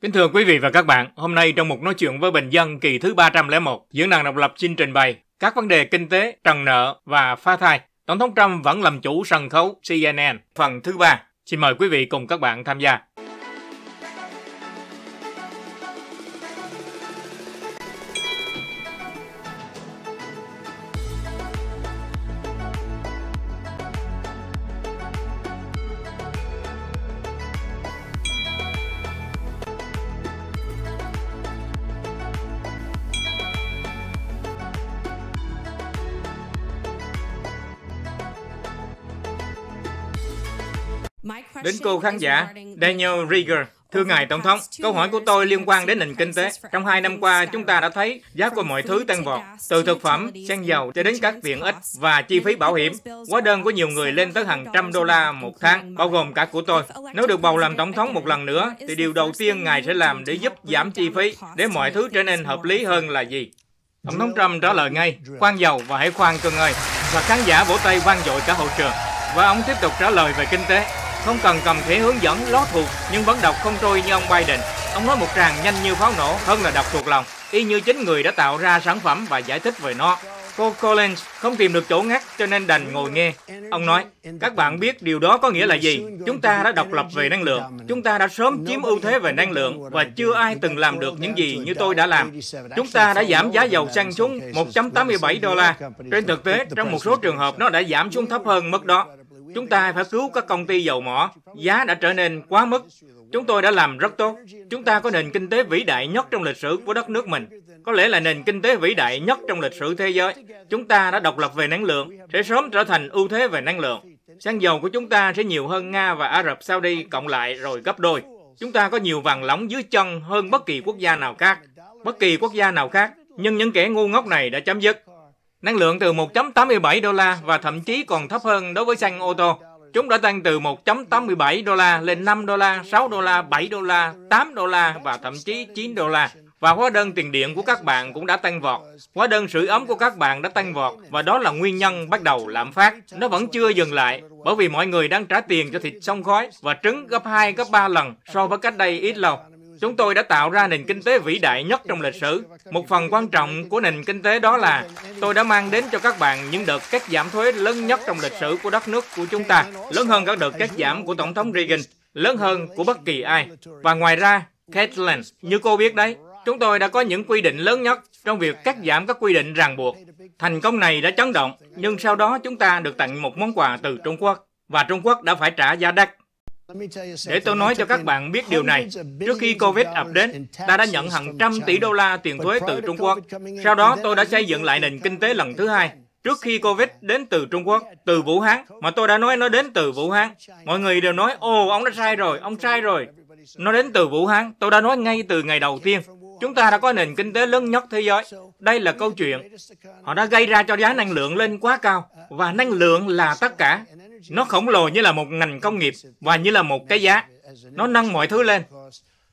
Kính thưa quý vị và các bạn, hôm nay trong một nói chuyện với Bình Dân kỳ thứ 301, diễn đàn độc lập xin trình bày các vấn đề kinh tế, trần nợ và phá thai. Tổng thống Trump vẫn làm chủ sân khấu CNN phần thứ ba. Xin mời quý vị cùng các bạn tham gia. Đến cô khán giả Daniel Rieger, Thưa Ngài Tổng thống, câu hỏi của tôi liên quan đến nền kinh tế. Trong hai năm qua, chúng ta đã thấy giá của mọi thứ tăng vọt, từ thực phẩm, xăng dầu cho đến các tiện ích và chi phí bảo hiểm. Hóa đơn của nhiều người lên tới hàng trăm đô la một tháng, bao gồm cả của tôi. Nếu được bầu làm Tổng thống một lần nữa, thì điều đầu tiên Ngài sẽ làm để giúp giảm chi phí, để mọi thứ trở nên hợp lý hơn là gì? Tổng thống Trump trả lời ngay, khoan dầu và hãy khoan cưng ơi. Và khán giả vỗ tay vang dội cả hậu trường. Và ông tiếp tục trả lời về kinh tế không cần cầm thẻ hướng dẫn ló thuộc nhưng vẫn đọc không trôi như ông Biden. Ông nói một tràng nhanh như pháo nổ hơn là đọc thuộc lòng, y như chính người đã tạo ra sản phẩm và giải thích về nó. Cô Collins không tìm được chỗ ngắt cho nên đành ngồi nghe. Ông nói, các bạn biết điều đó có nghĩa là gì? Chúng ta đã độc lập về năng lượng. Chúng ta đã sớm chiếm ưu thế về năng lượng và chưa ai từng làm được những gì như tôi đã làm. Chúng ta đã giảm giá dầu xăng xuống 1.87 đô la. Trên thực tế, trong một số trường hợp nó đã giảm xuống thấp hơn mức đó. Chúng ta phải cứu các công ty dầu mỏ. Giá đã trở nên quá mức. Chúng tôi đã làm rất tốt. Chúng ta có nền kinh tế vĩ đại nhất trong lịch sử của đất nước mình. Có lẽ là nền kinh tế vĩ đại nhất trong lịch sử thế giới. Chúng ta đã độc lập về năng lượng, sẽ sớm trở thành ưu thế về năng lượng. Xăng dầu của chúng ta sẽ nhiều hơn Nga và Ả Rập Saudi cộng lại rồi gấp đôi. Chúng ta có nhiều vàng lóng dưới chân hơn bất kỳ quốc gia nào khác. Bất kỳ quốc gia nào khác. Nhưng những kẻ ngu ngốc này đã chấm dứt. Năng lượng từ 1.87 đô la và thậm chí còn thấp hơn đối với xăng ô tô. Chúng đã tăng từ 1.87 đô la lên 5 đô la, 6 đô la, 7 đô la, 8 đô la và thậm chí 9 đô la. Và hóa đơn tiền điện của các bạn cũng đã tăng vọt. Hóa đơn sưởi ấm của các bạn đã tăng vọt và đó là nguyên nhân bắt đầu lạm phát. Nó vẫn chưa dừng lại bởi vì mọi người đang trả tiền cho thịt sông khói và trứng gấp 2, gấp 3 lần so với cách đây ít lâu. Chúng tôi đã tạo ra nền kinh tế vĩ đại nhất trong lịch sử. Một phần quan trọng của nền kinh tế đó là tôi đã mang đến cho các bạn những đợt cắt giảm thuế lớn nhất trong lịch sử của đất nước của chúng ta, lớn hơn các đợt cắt giảm của Tổng thống Reagan, lớn hơn của bất kỳ ai. Và ngoài ra, Caitlin, như cô biết đấy, chúng tôi đã có những quy định lớn nhất trong việc cắt giảm các quy định ràng buộc. Thành công này đã chấn động, nhưng sau đó chúng ta được tặng một món quà từ Trung Quốc, và Trung Quốc đã phải trả giá đắt. Để tôi nói cho các bạn biết điều này, trước khi COVID ập đến, ta đã nhận hàng trăm tỷ đô la tiền thuế từ Trung Quốc. Sau đó tôi đã xây dựng lại nền kinh tế lần thứ hai. Trước khi COVID đến từ Trung Quốc, từ Vũ Hán, mà tôi đã nói nó đến từ Vũ Hán. Mọi người đều nói, ồ, ông đã sai rồi, ông sai rồi. Nó đến từ Vũ Hán, tôi đã nói ngay từ ngày đầu tiên. Chúng ta đã có nền kinh tế lớn nhất thế giới. Đây là câu chuyện. Họ đã gây ra cho giá năng lượng lên quá cao. Và năng lượng là tất cả. Nó khổng lồ như là một ngành công nghiệp và như là một cái giá. Nó nâng mọi thứ lên.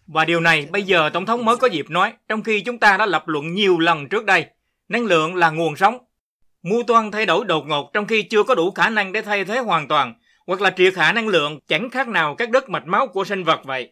Và điều này bây giờ Tổng thống mới có dịp nói, trong khi chúng ta đã lập luận nhiều lần trước đây. Năng lượng là nguồn sống. Mưu toan thay đổi đột ngột trong khi chưa có đủ khả năng để thay thế hoàn toàn, hoặc là triệt hạ năng lượng chẳng khác nào các đất mạch máu của sinh vật vậy.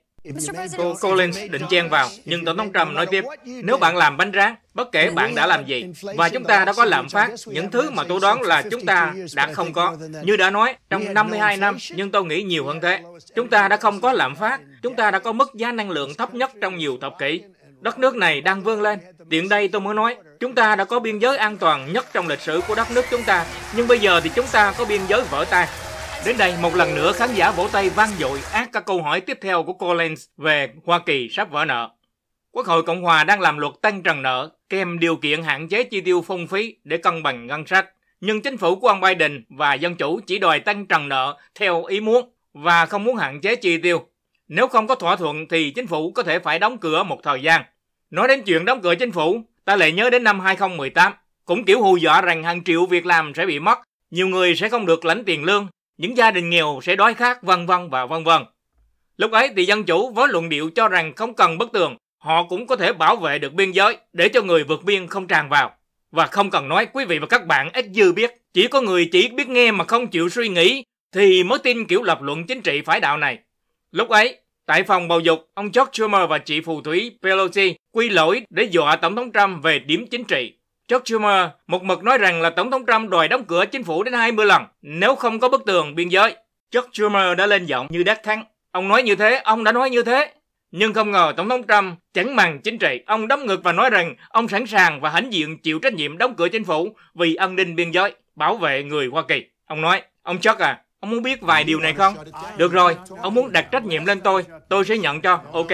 Cô Collins định chen vào, nhưng Tổng thống Trump nói tiếp, nếu bạn làm bánh rán, bất kể bạn đã làm gì, và chúng ta đã có lạm phát, những thứ mà tôi đoán là chúng ta đã không có. Như đã nói, trong 52 năm, nhưng tôi nghĩ nhiều hơn thế. Chúng ta đã không có lạm phát, chúng ta đã có mức giá năng lượng thấp nhất trong nhiều thập kỷ. Đất nước này đang vươn lên. Tiện đây tôi mới nói, chúng ta đã có biên giới an toàn nhất trong lịch sử của đất nước chúng ta, nhưng bây giờ thì chúng ta có biên giới vỡ tan. Đến đây một lần nữa khán giả vỗ tay vang dội ác các câu hỏi tiếp theo của Collins về Hoa Kỳ sắp vỡ nợ. Quốc hội Cộng hòa đang làm luật tăng trần nợ kèm điều kiện hạn chế chi tiêu phong phí để cân bằng ngân sách. Nhưng chính phủ của ông Biden và Dân Chủ chỉ đòi tăng trần nợ theo ý muốn và không muốn hạn chế chi tiêu. Nếu không có thỏa thuận thì chính phủ có thể phải đóng cửa một thời gian. Nói đến chuyện đóng cửa chính phủ, ta lại nhớ đến năm 2018, cũng kiểu hù dọa rằng hàng triệu việc làm sẽ bị mất, nhiều người sẽ không được lãnh tiền lương những gia đình nghèo sẽ đói khát vân vân và vân vân. Lúc ấy thì dân chủ với luận điệu cho rằng không cần bức tường, họ cũng có thể bảo vệ được biên giới để cho người vượt biên không tràn vào. Và không cần nói quý vị và các bạn ít dư biết, chỉ có người chỉ biết nghe mà không chịu suy nghĩ thì mới tin kiểu lập luận chính trị phái đạo này. Lúc ấy, tại phòng bầu dục, ông George Schumer và chị phù thủy Pelosi quy lỗi để dọa Tổng thống Trump về điểm chính trị. Chuck Schumer một mực nói rằng là Tổng thống Trump đòi đóng cửa chính phủ đến 20 lần nếu không có bức tường biên giới. Chuck Schumer đã lên giọng như đắc thắng. Ông nói như thế, ông đã nói như thế. Nhưng không ngờ Tổng thống Trump chẳng màng chính trị, ông đấm ngực và nói rằng ông sẵn sàng và hãnh diện chịu trách nhiệm đóng cửa chính phủ vì an ninh biên giới, bảo vệ người Hoa Kỳ. Ông nói, ông Chuck à, ông muốn biết vài điều này không? Được rồi, ông muốn đặt trách nhiệm lên tôi, tôi sẽ nhận cho, ok.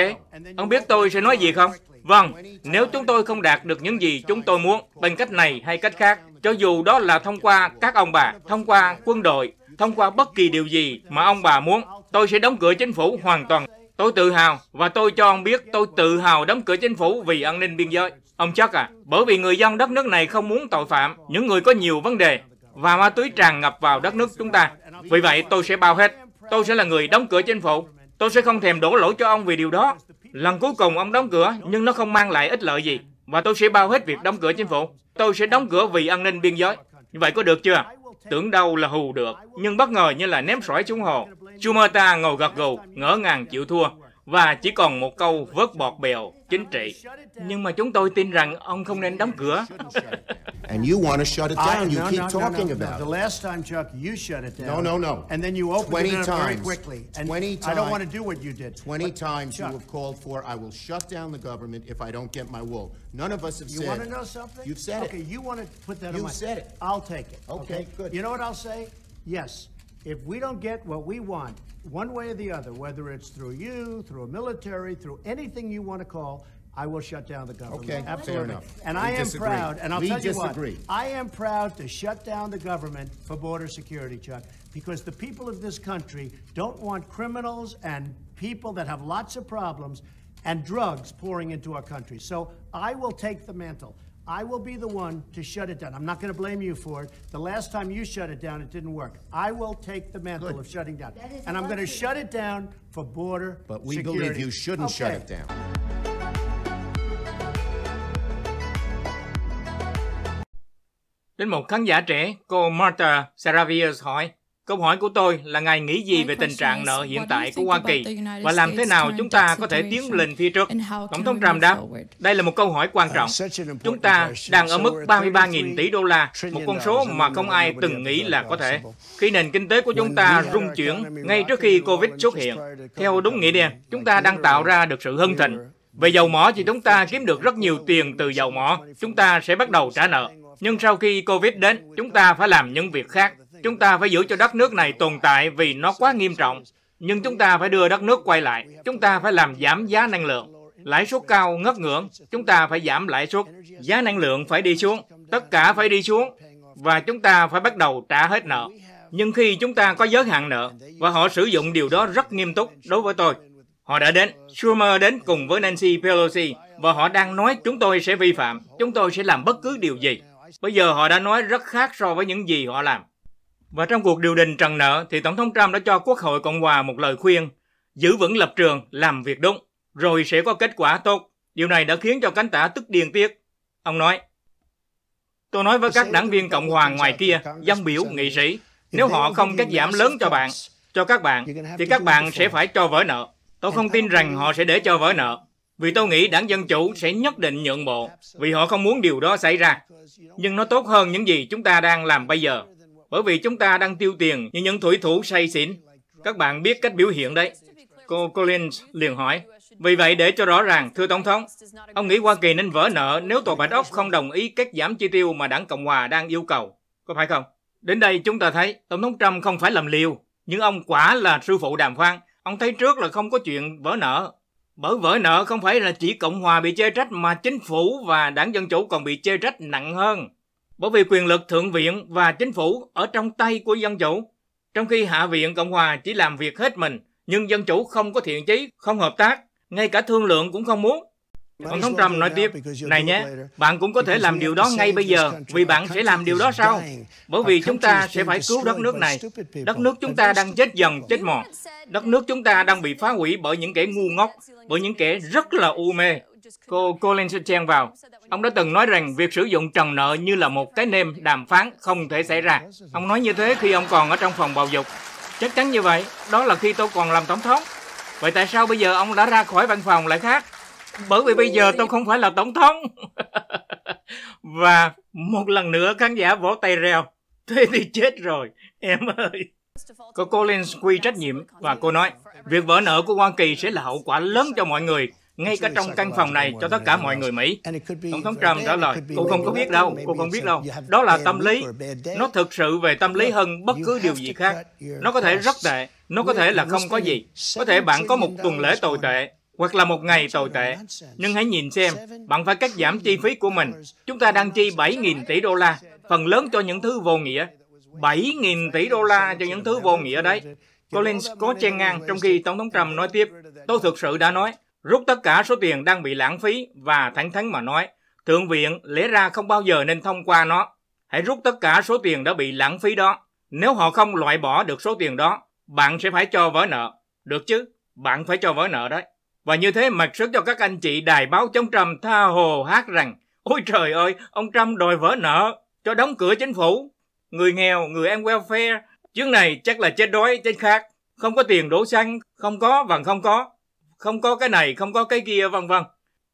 Ông biết tôi sẽ nói gì không? Vâng, nếu chúng tôi không đạt được những gì chúng tôi muốn, bằng cách này hay cách khác, cho dù đó là thông qua các ông bà, thông qua quân đội, thông qua bất kỳ điều gì mà ông bà muốn, tôi sẽ đóng cửa chính phủ hoàn toàn. Tôi tự hào và tôi cho ông biết tôi tự hào đóng cửa chính phủ vì an ninh biên giới. Ông chắc à, bởi vì người dân đất nước này không muốn tội phạm, những người có nhiều vấn đề và ma túy tràn ngập vào đất nước chúng ta. Vì vậy tôi sẽ bao hết. Tôi sẽ là người đóng cửa chính phủ. Tôi sẽ không thèm đổ lỗi cho ông vì điều đó. Lần cuối cùng ông đóng cửa nhưng nó không mang lại ích lợi gì. Và tôi sẽ bao hết việc đóng cửa chính phủ. Tôi sẽ đóng cửa vì an ninh biên giới. Như vậy có được chưa? Tưởng đâu là hù được, nhưng bất ngờ như là ném sỏi xuống hồ. Chumata ngồi gật gù, ngỡ ngàng chịu thua. và chỉ còn một câu vớt bọt bèo chính trị. Nhưng mà chúng tôi tin rằng ông không nên đóng cửa. and you want to shut it down. you keep talking about it. The last time, Chuck, you shut it down. No, no, no. And then you opened 20 it times, very quickly. And 20 times. I don't want to do what you did. 20 times you have called for, I will shut down the government if I don't get my wool. None of us have said You want to know something? You've said it. Okay, you want to put that on my... You said it. I'll take it. Okay, okay, good. You know what I'll say? Yes if we don't get what we want, one way or the other, whether it's through you, through a military, through anything you want to call, I will shut down the government. Okay, absolutely. Fair enough. And we I am disagree. proud, and I'll we tell you disagree. what, I am proud to shut down the government for border security, Chuck, because the people of this country don't want criminals and people that have lots of problems and drugs pouring into our country. So I will take the mantle. I will be the one to shut it down. I'm not going to blame you for it. The last time you shut it down, it didn't work. I will take the mantle Good. of shutting down. And I'm going to shut it down for border But we security. believe you shouldn't okay. shut it down. Đến một khán giả trẻ, cô Martha Saravias hỏi, Câu hỏi của tôi là ngài nghĩ gì về tình trạng nợ hiện tại của Hoa Kỳ và làm thế nào chúng ta có thể tiến lên phía trước? Tổng thống Trump đáp, đây là một câu hỏi quan à, trọng. Chúng ta đang ở mức 33.000 tỷ đô la, một con số mà không ai từng nghĩ là có thể. Khi nền kinh tế của chúng ta rung chuyển ngay trước khi COVID xuất hiện, theo đúng nghĩa đen, chúng ta đang tạo ra được sự hưng thịnh. Về dầu mỏ thì chúng ta kiếm được rất nhiều tiền từ dầu mỏ, chúng ta sẽ bắt đầu trả nợ. Nhưng sau khi COVID đến, chúng ta phải làm những việc khác. Chúng ta phải giữ cho đất nước này tồn tại vì nó quá nghiêm trọng. Nhưng chúng ta phải đưa đất nước quay lại. Chúng ta phải làm giảm giá năng lượng. Lãi suất cao ngất ngưỡng, chúng ta phải giảm lãi suất. Giá năng lượng phải đi xuống, tất cả phải đi xuống. Và chúng ta phải bắt đầu trả hết nợ. Nhưng khi chúng ta có giới hạn nợ, và họ sử dụng điều đó rất nghiêm túc đối với tôi, Họ đã đến, Schumer đến cùng với Nancy Pelosi và họ đang nói chúng tôi sẽ vi phạm, chúng tôi sẽ làm bất cứ điều gì. Bây giờ họ đã nói rất khác so với những gì họ làm. Và trong cuộc điều đình trần nợ thì Tổng thống Trump đã cho Quốc hội Cộng hòa một lời khuyên giữ vững lập trường, làm việc đúng, rồi sẽ có kết quả tốt. Điều này đã khiến cho cánh tả tức điên tiết. Ông nói, Tôi nói với các đảng viên Cộng hòa ngoài kia, dân biểu, nghị sĩ, nếu họ không cắt giảm lớn cho bạn, cho các bạn, thì các bạn sẽ phải cho vỡ nợ. Tôi không tin rằng họ sẽ để cho vỡ nợ, vì tôi nghĩ đảng Dân Chủ sẽ nhất định nhượng bộ, vì họ không muốn điều đó xảy ra. Nhưng nó tốt hơn những gì chúng ta đang làm bây giờ bởi vì chúng ta đang tiêu tiền như những thủy thủ say xỉn. Các bạn biết cách biểu hiện đấy. Cô Collins liền hỏi, vì vậy để cho rõ ràng, thưa Tổng thống, ông nghĩ Hoa Kỳ nên vỡ nợ nếu Tòa Bạch Ốc không đồng ý cắt giảm chi tiêu mà đảng Cộng Hòa đang yêu cầu. Có phải không? Đến đây chúng ta thấy Tổng thống Trump không phải làm liều, nhưng ông quả là sư phụ đàm phán. Ông thấy trước là không có chuyện vỡ nợ. Bởi vỡ nợ không phải là chỉ Cộng Hòa bị chê trách mà chính phủ và đảng Dân Chủ còn bị chê trách nặng hơn bởi vì quyền lực thượng viện và chính phủ ở trong tay của dân chủ, trong khi hạ viện Cộng hòa chỉ làm việc hết mình, nhưng dân chủ không có thiện chí, không hợp tác, ngay cả thương lượng cũng không muốn. Tổng thống Trump nói tiếp, này nhé, bạn cũng có thể làm điều đó ngay bây giờ, vì bạn sẽ làm điều đó sau, bởi vì chúng ta sẽ phải cứu đất nước này. Đất nước chúng ta đang chết dần, chết mòn. Đất nước chúng ta đang bị phá hủy bởi những kẻ ngu ngốc, bởi những kẻ rất là u mê. Cô Colin chen vào. Ông đã từng nói rằng việc sử dụng trần nợ như là một cái nêm đàm phán không thể xảy ra. Ông nói như thế khi ông còn ở trong phòng bầu dục. Chắc chắn như vậy. Đó là khi tôi còn làm tổng thống. Vậy tại sao bây giờ ông đã ra khỏi văn phòng lại khác? Bởi vì bây giờ tôi không phải là tổng thống. Và một lần nữa khán giả vỗ tay reo. Thế thì chết rồi, em ơi. Cô Collins quy trách nhiệm và cô nói, việc vỡ nợ của Hoa Kỳ sẽ là hậu quả lớn cho mọi người ngay cả trong căn phòng này cho tất cả mọi người Mỹ. Tổng thống Trump trả lời, cô không có biết đâu, cô không biết đâu. Đó là tâm lý. Nó thực sự về tâm lý hơn bất cứ điều gì khác. Nó có thể rất tệ, nó có thể là không có gì. Có thể bạn có một tuần lễ tồi tệ, hoặc là một ngày tồi tệ. Nhưng hãy nhìn xem, bạn phải cắt giảm chi phí của mình. Chúng ta đang chi 7.000 tỷ đô la, phần lớn cho những thứ vô nghĩa. 7.000 tỷ đô la cho những thứ vô nghĩa đấy. Collins có chen ngang trong khi Tổng thống Trump nói tiếp, tôi thực sự đã nói, rút tất cả số tiền đang bị lãng phí và thẳng thắn mà nói, Thượng viện lẽ ra không bao giờ nên thông qua nó. Hãy rút tất cả số tiền đã bị lãng phí đó. Nếu họ không loại bỏ được số tiền đó, bạn sẽ phải cho vỡ nợ. Được chứ? Bạn phải cho vỡ nợ đấy. Và như thế mặc sức cho các anh chị đài báo chống Trump tha hồ hát rằng Ôi trời ơi, ông Trump đòi vỡ nợ, cho đóng cửa chính phủ. Người nghèo, người ăn welfare, chuyến này chắc là chết đói, chết khác Không có tiền đổ xăng, không có và không có không có cái này, không có cái kia vân vân.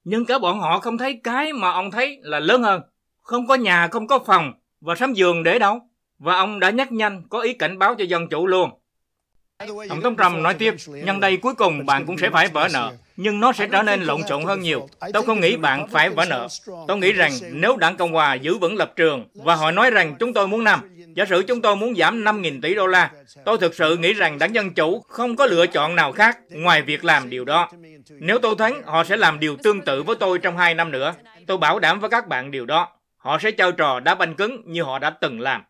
Nhưng cả bọn họ không thấy cái mà ông thấy là lớn hơn. Không có nhà, không có phòng và sắm giường để đâu. Và ông đã nhắc nhanh có ý cảnh báo cho dân chủ luôn. Tổng thống Trump nói tiếp, nhân đây cuối cùng bạn cũng sẽ phải vỡ nợ, nhưng nó sẽ trở nên lộn xộn hơn nhiều. Tôi không nghĩ bạn phải vỡ nợ. Tôi nghĩ rằng nếu đảng Cộng Hòa giữ vững lập trường và họ nói rằng chúng tôi muốn nằm Giả sử chúng tôi muốn giảm 5.000 tỷ đô la, tôi thực sự nghĩ rằng đảng Dân Chủ không có lựa chọn nào khác ngoài việc làm điều đó. Nếu tôi thắng, họ sẽ làm điều tương tự với tôi trong hai năm nữa. Tôi bảo đảm với các bạn điều đó. Họ sẽ chơi trò đá banh cứng như họ đã từng làm.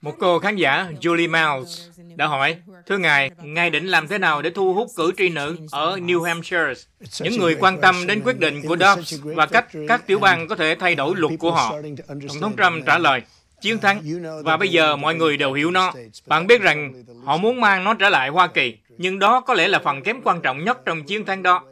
Một cô khán giả, Julie Miles, đã hỏi, Thưa Ngài, Ngài định làm thế nào để thu hút cử tri nữ ở New Hampshire, những người quan tâm đến quyết định của Dobbs và cách các tiểu bang có thể thay đổi luật của họ? Tổng thống Trump trả lời, chiến thắng và bây giờ mọi người đều hiểu nó bạn biết rằng họ muốn mang nó trở lại hoa kỳ nhưng đó có lẽ là phần kém quan trọng nhất trong chiến thắng đó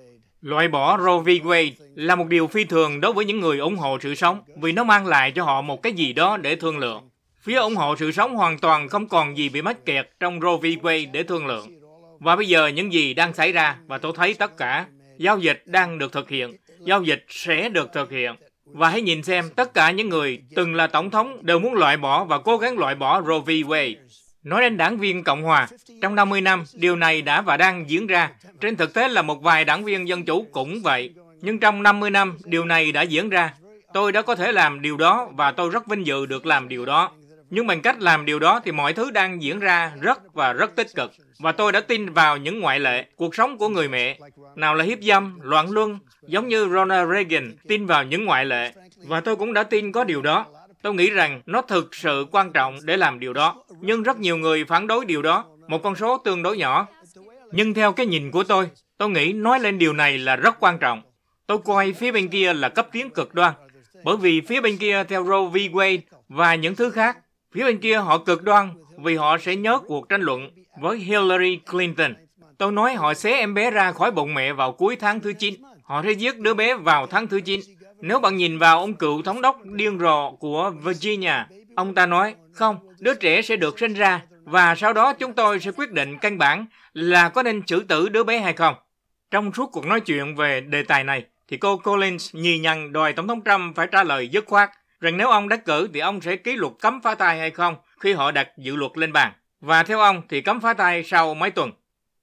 loại bỏ roe v wade là một điều phi thường đối với những người ủng hộ sự sống vì nó mang lại cho họ một cái gì đó để thương lượng Phía ủng hộ sự sống hoàn toàn không còn gì bị mắc kẹt trong Roe v. Wade để thương lượng. Và bây giờ những gì đang xảy ra và tôi thấy tất cả giao dịch đang được thực hiện, giao dịch sẽ được thực hiện. Và hãy nhìn xem tất cả những người từng là tổng thống đều muốn loại bỏ và cố gắng loại bỏ Roe v. Wade. Nói đến đảng viên Cộng Hòa, trong 50 năm, điều này đã và đang diễn ra. Trên thực tế là một vài đảng viên Dân Chủ cũng vậy. Nhưng trong 50 năm, điều này đã diễn ra. Tôi đã có thể làm điều đó và tôi rất vinh dự được làm điều đó. Nhưng bằng cách làm điều đó thì mọi thứ đang diễn ra rất và rất tích cực. Và tôi đã tin vào những ngoại lệ, cuộc sống của người mẹ. Nào là hiếp dâm, loạn luân, giống như Ronald Reagan tin vào những ngoại lệ. Và tôi cũng đã tin có điều đó. Tôi nghĩ rằng nó thực sự quan trọng để làm điều đó. Nhưng rất nhiều người phản đối điều đó, một con số tương đối nhỏ. Nhưng theo cái nhìn của tôi, tôi nghĩ nói lên điều này là rất quan trọng. Tôi coi phía bên kia là cấp tiến cực đoan, bởi vì phía bên kia theo Roe v. Wade và những thứ khác Phía bên kia họ cực đoan vì họ sẽ nhớ cuộc tranh luận với Hillary Clinton. Tôi nói họ xé em bé ra khỏi bụng mẹ vào cuối tháng thứ 9. Họ sẽ giết đứa bé vào tháng thứ 9. Nếu bạn nhìn vào ông cựu thống đốc điên rồ của Virginia, ông ta nói, không, đứa trẻ sẽ được sinh ra và sau đó chúng tôi sẽ quyết định căn bản là có nên xử tử đứa bé hay không. Trong suốt cuộc nói chuyện về đề tài này, thì cô Collins nhì nhằn đòi Tổng thống Trump phải trả lời dứt khoát rằng nếu ông đắc cử thì ông sẽ ký luật cấm phá thai hay không khi họ đặt dự luật lên bàn. Và theo ông thì cấm phá thai sau mấy tuần.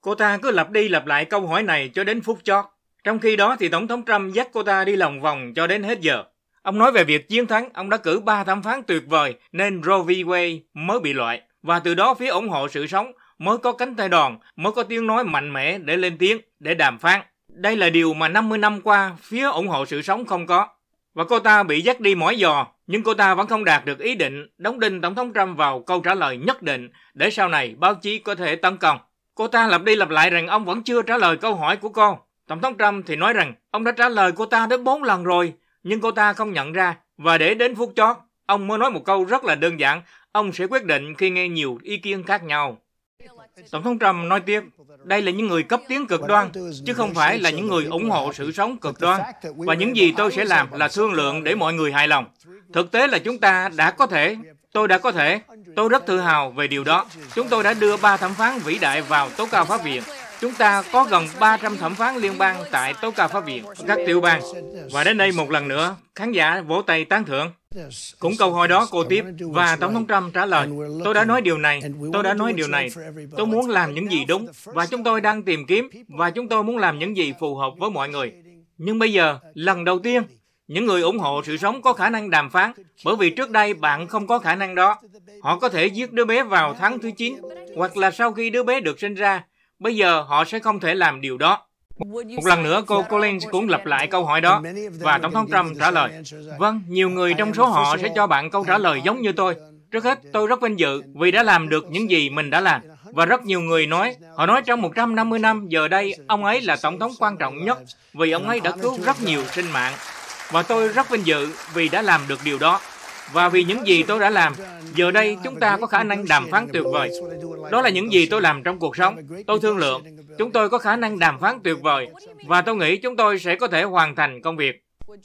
Cô ta cứ lặp đi lặp lại câu hỏi này cho đến phút chót. Trong khi đó thì Tổng thống Trump dắt cô ta đi lòng vòng cho đến hết giờ. Ông nói về việc chiến thắng, ông đã cử ba thẩm phán tuyệt vời nên Roe v. Wade mới bị loại. Và từ đó phía ủng hộ sự sống mới có cánh tay đòn, mới có tiếng nói mạnh mẽ để lên tiếng, để đàm phán. Đây là điều mà 50 năm qua phía ủng hộ sự sống không có và cô ta bị dắt đi mỏi giò, nhưng cô ta vẫn không đạt được ý định đóng đinh Tổng thống Trump vào câu trả lời nhất định để sau này báo chí có thể tấn công. Cô ta lặp đi lặp lại rằng ông vẫn chưa trả lời câu hỏi của cô. Tổng thống Trump thì nói rằng ông đã trả lời cô ta đến 4 lần rồi, nhưng cô ta không nhận ra. Và để đến phút chót, ông mới nói một câu rất là đơn giản, ông sẽ quyết định khi nghe nhiều ý kiến khác nhau. Tổng thống Trump nói tiếp, đây là những người cấp tiến cực đoan, chứ không phải là những người ủng hộ sự sống cực đoan. Và những gì tôi sẽ làm là thương lượng để mọi người hài lòng. Thực tế là chúng ta đã có thể, tôi đã có thể, tôi rất tự hào về điều đó. Chúng tôi đã đưa ba thẩm phán vĩ đại vào tố cao pháp viện Chúng ta có gần 300 thẩm phán liên bang tại tối cao pháp viện, các tiểu bang. Và đến đây một lần nữa, khán giả vỗ tay tán thưởng. Cũng câu hỏi đó cô tiếp và Tổng thống Trump trả lời, tôi đã nói điều này, tôi đã nói điều này, tôi muốn làm những gì đúng và chúng tôi đang tìm kiếm và chúng tôi muốn làm những gì phù hợp với mọi người. Nhưng bây giờ, lần đầu tiên, những người ủng hộ sự sống có khả năng đàm phán, bởi vì trước đây bạn không có khả năng đó. Họ có thể giết đứa bé vào tháng thứ 9, hoặc là sau khi đứa bé được sinh ra, Bây giờ họ sẽ không thể làm điều đó. Một lần nữa, cô Collins cũng lặp lại câu hỏi đó và Tổng thống Trump trả lời, Vâng, nhiều người trong số họ sẽ cho bạn câu trả lời giống như tôi. Trước hết, tôi rất vinh dự vì đã làm được những gì mình đã làm. Và rất nhiều người nói, họ nói trong 150 năm giờ đây, ông ấy là tổng thống quan trọng nhất vì ông ấy đã cứu rất nhiều sinh mạng. Và tôi rất vinh dự vì đã làm được điều đó. Và vì những gì tôi đã làm, giờ đây chúng ta có khả năng đàm phán tuyệt vời. Đó là những gì tôi làm trong cuộc sống. Tôi thương lượng. Chúng tôi có khả năng đàm phán tuyệt vời. Và tôi nghĩ chúng tôi sẽ có thể hoàn thành công việc.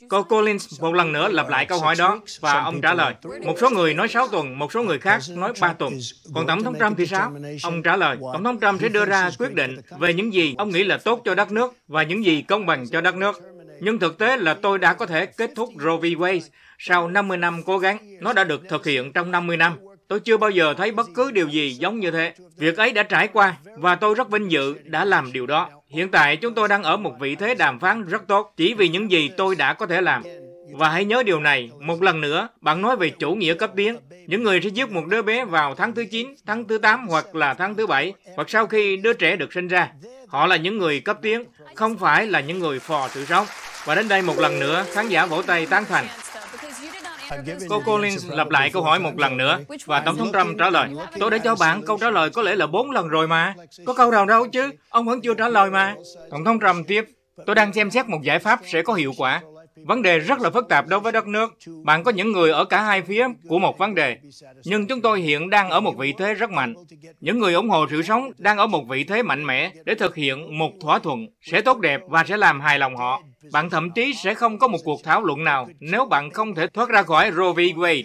Cô Collins một lần nữa lặp lại câu hỏi đó và ông trả lời. Một số người nói 6 tuần, một số người khác nói 3 tuần. Còn Tổng thống Trump thì sao? Ông trả lời, Tổng thống Trump sẽ đưa ra quyết định về những gì ông nghĩ là tốt cho đất nước và những gì công bằng cho đất nước. Nhưng thực tế là tôi đã có thể kết thúc Roe v. Wade sau 50 năm cố gắng. Nó đã được thực hiện trong 50 năm. Tôi chưa bao giờ thấy bất cứ điều gì giống như thế. Việc ấy đã trải qua và tôi rất vinh dự đã làm điều đó. Hiện tại chúng tôi đang ở một vị thế đàm phán rất tốt chỉ vì những gì tôi đã có thể làm. Và hãy nhớ điều này, một lần nữa, bạn nói về chủ nghĩa cấp tiến. Những người sẽ giết một đứa bé vào tháng thứ 9, tháng thứ 8 hoặc là tháng thứ 7, hoặc sau khi đứa trẻ được sinh ra. Họ là những người cấp tiến, không phải là những người phò sự sống. Và đến đây một lần nữa, khán giả vỗ tay tán thành. Cô Collins lặp lại câu hỏi một lần nữa và Tổng thống Trump trả lời. Tôi đã cho bạn câu trả lời có lẽ là bốn lần rồi mà. Có câu nào đâu chứ, ông vẫn chưa trả lời mà. Tổng thống Trump tiếp, tôi đang xem xét một giải pháp sẽ có hiệu quả. Vấn đề rất là phức tạp đối với đất nước. Bạn có những người ở cả hai phía của một vấn đề. Nhưng chúng tôi hiện đang ở một vị thế rất mạnh. Những người ủng hộ sự sống đang ở một vị thế mạnh mẽ để thực hiện một thỏa thuận sẽ tốt đẹp và sẽ làm hài lòng họ. Bạn thậm chí sẽ không có một cuộc thảo luận nào nếu bạn không thể thoát ra khỏi Roe v. Wade,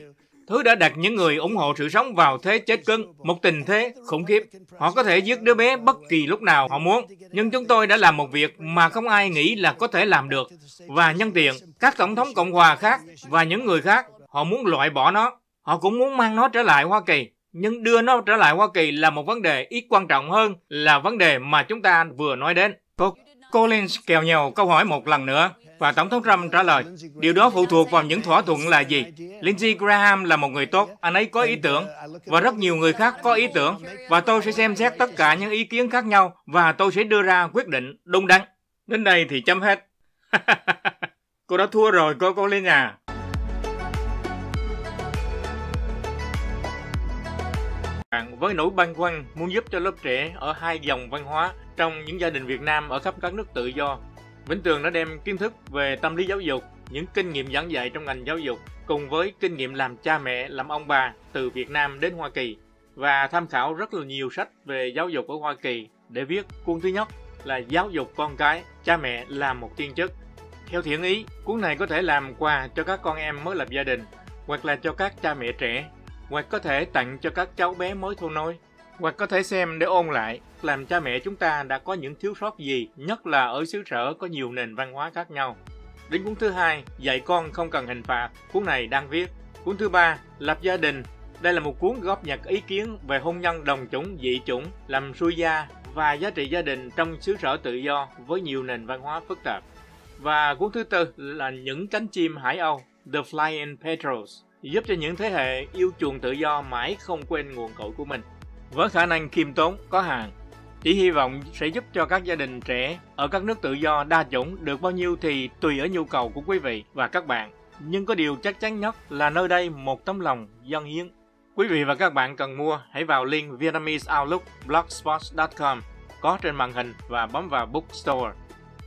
thứ đã đặt những người ủng hộ sự sống vào thế chết cứng, một tình thế khủng khiếp. Họ có thể giết đứa bé bất kỳ lúc nào họ muốn, nhưng chúng tôi đã làm một việc mà không ai nghĩ là có thể làm được. Và nhân tiện, các tổng thống Cộng hòa khác và những người khác, họ muốn loại bỏ nó. Họ cũng muốn mang nó trở lại Hoa Kỳ. Nhưng đưa nó trở lại Hoa Kỳ là một vấn đề ít quan trọng hơn là vấn đề mà chúng ta vừa nói đến. Cô Collins kèo nhau câu hỏi một lần nữa và Tổng thống Trump trả lời, điều đó phụ thuộc vào những thỏa thuận là gì. Lindsey Graham là một người tốt, anh ấy có ý tưởng, và rất nhiều người khác có ý tưởng, và tôi sẽ xem xét tất cả những ý kiến khác nhau, và tôi sẽ đưa ra quyết định đúng đắn. Đến đây thì chấm hết. cô đã thua rồi, cô cô lên à. nhà. Với nỗi băn khoăn muốn giúp cho lớp trẻ ở hai dòng văn hóa trong những gia đình Việt Nam ở khắp các nước tự do. Vĩnh Tường đã đem kiến thức về tâm lý giáo dục, những kinh nghiệm giảng dạy trong ngành giáo dục cùng với kinh nghiệm làm cha mẹ, làm ông bà từ Việt Nam đến Hoa Kỳ và tham khảo rất là nhiều sách về giáo dục ở Hoa Kỳ để viết cuốn thứ nhất là Giáo dục con cái, cha mẹ làm một tiên chức. Theo thiện ý, cuốn này có thể làm quà cho các con em mới lập gia đình, hoặc là cho các cha mẹ trẻ, hoặc có thể tặng cho các cháu bé mới thôi nôi hoặc có thể xem để ôn lại làm cha mẹ chúng ta đã có những thiếu sót gì, nhất là ở xứ sở có nhiều nền văn hóa khác nhau. Đến cuốn thứ hai, dạy con không cần hình phạt, cuốn này đang viết. Cuốn thứ ba, lập gia đình. Đây là một cuốn góp nhặt ý kiến về hôn nhân đồng chủng, dị chủng, làm xuôi gia và giá trị gia đình trong xứ sở tự do với nhiều nền văn hóa phức tạp. Và cuốn thứ tư là những cánh chim hải âu, The Flying Petrels, giúp cho những thế hệ yêu chuộng tự do mãi không quên nguồn cội của mình. Với khả năng khiêm tốn, có hạn, chỉ hy vọng sẽ giúp cho các gia đình trẻ ở các nước tự do đa chủng được bao nhiêu thì tùy ở nhu cầu của quý vị và các bạn. Nhưng có điều chắc chắn nhất là nơi đây một tấm lòng dân hiến. Quý vị và các bạn cần mua, hãy vào link blogspot com có trên màn hình và bấm vào Bookstore.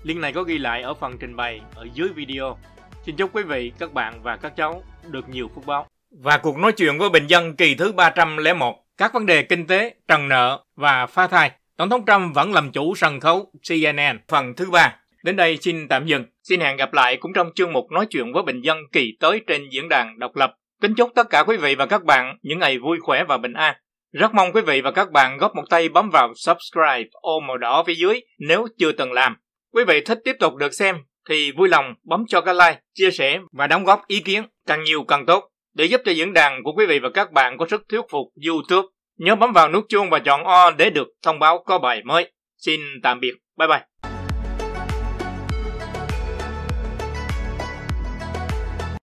Link này có ghi lại ở phần trình bày ở dưới video. Xin chúc quý vị, các bạn và các cháu được nhiều phúc báo. Và cuộc nói chuyện với bình dân kỳ thứ 301 các vấn đề kinh tế, trần nợ và phá thai. Tổng thống Trump vẫn làm chủ sân khấu CNN phần thứ ba. Đến đây xin tạm dừng. Xin hẹn gặp lại cũng trong chương mục nói chuyện với bình dân kỳ tới trên diễn đàn độc lập. Kính chúc tất cả quý vị và các bạn những ngày vui khỏe và bình an. Rất mong quý vị và các bạn góp một tay bấm vào subscribe ô màu đỏ phía dưới nếu chưa từng làm. Quý vị thích tiếp tục được xem thì vui lòng bấm cho cái like, chia sẻ và đóng góp ý kiến càng nhiều càng tốt để giúp cho diễn đàn của quý vị và các bạn có sức thuyết phục YouTube. Nhớ bấm vào nút chuông và chọn O để được thông báo có bài mới. Xin tạm biệt. Bye bye.